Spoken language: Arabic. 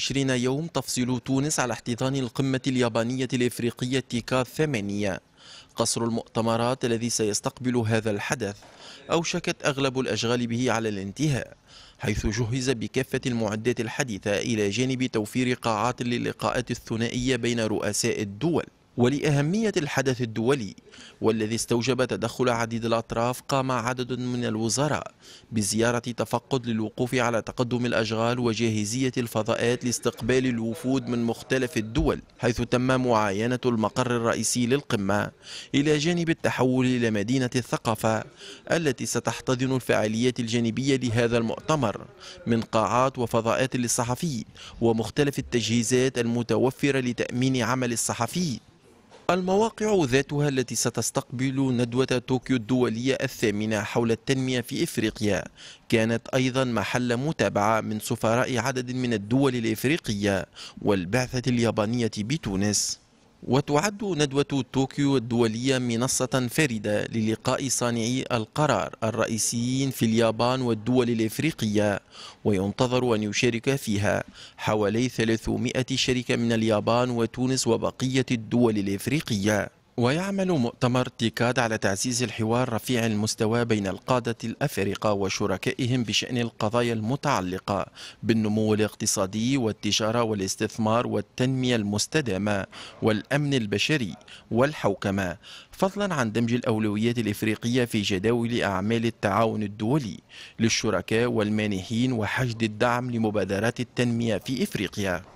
20 يوم تفصل تونس على احتضان القمة اليابانية الإفريقية كا 8 قصر المؤتمرات الذي سيستقبل هذا الحدث أوشكت أغلب الأشغال به على الانتهاء حيث جهز بكافة المعدات الحديثة إلى جانب توفير قاعات للقاءات الثنائية بين رؤساء الدول ولأهمية الحدث الدولي والذي استوجب تدخل عديد الأطراف قام عدد من الوزراء بزيارة تفقد للوقوف على تقدم الأشغال وجاهزية الفضاءات لاستقبال الوفود من مختلف الدول حيث تم معاينة المقر الرئيسي للقمة إلى جانب التحول إلى مدينة الثقافة التي ستحتضن الفعاليات الجانبية لهذا المؤتمر من قاعات وفضاءات للصحفي ومختلف التجهيزات المتوفرة لتأمين عمل الصحفي المواقع ذاتها التي ستستقبل ندوة طوكيو الدولية الثامنة حول التنمية في إفريقيا كانت أيضا محل متابعة من سفراء عدد من الدول الإفريقية والبعثة اليابانية بتونس وتعد ندوة طوكيو الدولية منصة فاردة للقاء صانعي القرار الرئيسيين في اليابان والدول الإفريقية وينتظر أن يشارك فيها حوالي 300 شركة من اليابان وتونس وبقية الدول الإفريقية ويعمل مؤتمر تيكاد على تعزيز الحوار رفيع المستوى بين القادة الأفارقة وشركائهم بشأن القضايا المتعلقة بالنمو الاقتصادي والتجارة والاستثمار والتنمية المستدامة والأمن البشري والحوكمة فضلا عن دمج الأولويات الإفريقية في جداول أعمال التعاون الدولي للشركاء والمانحين وحشد الدعم لمبادرات التنمية في إفريقيا